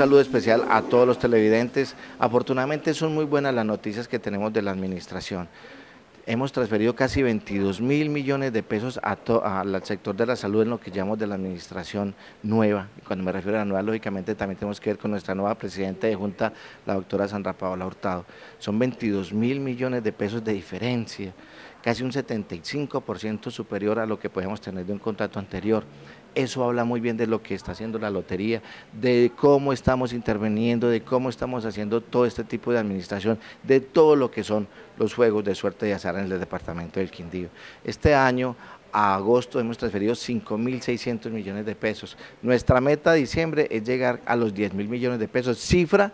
saludo especial a todos los televidentes. Afortunadamente son muy buenas las noticias que tenemos de la administración. Hemos transferido casi 22 mil millones de pesos al sector de la salud en lo que llamamos de la administración nueva. cuando me refiero a la nueva, lógicamente también tenemos que ver con nuestra nueva presidenta de Junta, la doctora Sandra Paola Hurtado. Son 22 mil millones de pesos de diferencia, casi un 75% superior a lo que podíamos tener de un contrato anterior. Eso habla muy bien de lo que está haciendo la lotería, de cómo estamos interviniendo, de cómo estamos haciendo todo este tipo de administración, de todo lo que son los juegos de suerte y azar en el departamento del Quindío. Este año a agosto hemos transferido 5.600 millones de pesos. Nuestra meta de diciembre es llegar a los 10.000 millones de pesos, cifra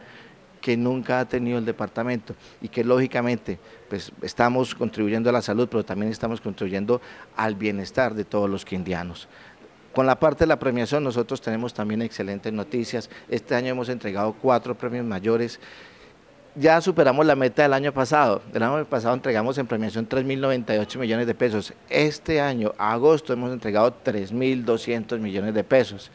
que nunca ha tenido el departamento y que lógicamente pues, estamos contribuyendo a la salud, pero también estamos contribuyendo al bienestar de todos los quindianos. Con la parte de la premiación nosotros tenemos también excelentes noticias. Este año hemos entregado cuatro premios mayores. Ya superamos la meta del año pasado. El año pasado entregamos en premiación 3.098 millones de pesos. Este año, agosto, hemos entregado 3.200 millones de pesos.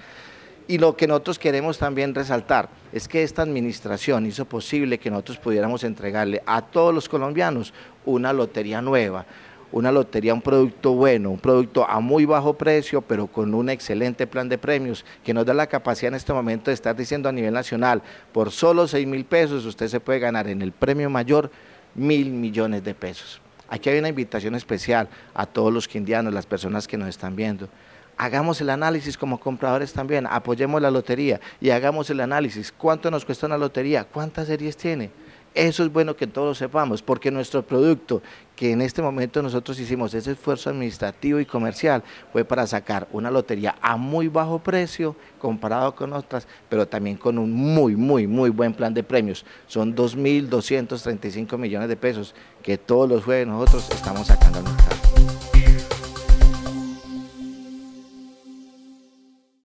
Y lo que nosotros queremos también resaltar es que esta administración hizo posible que nosotros pudiéramos entregarle a todos los colombianos una lotería nueva, una lotería, un producto bueno, un producto a muy bajo precio, pero con un excelente plan de premios, que nos da la capacidad en este momento de estar diciendo a nivel nacional, por solo 6 mil pesos usted se puede ganar en el premio mayor mil millones de pesos. Aquí hay una invitación especial a todos los quindianos, las personas que nos están viendo. Hagamos el análisis como compradores también, apoyemos la lotería y hagamos el análisis. ¿Cuánto nos cuesta una lotería? ¿Cuántas series tiene? Eso es bueno que todos sepamos, porque nuestro producto, que en este momento nosotros hicimos ese esfuerzo administrativo y comercial, fue para sacar una lotería a muy bajo precio comparado con otras, pero también con un muy, muy, muy buen plan de premios. Son 2.235 millones de pesos que todos los jueves nosotros estamos sacando al mercado.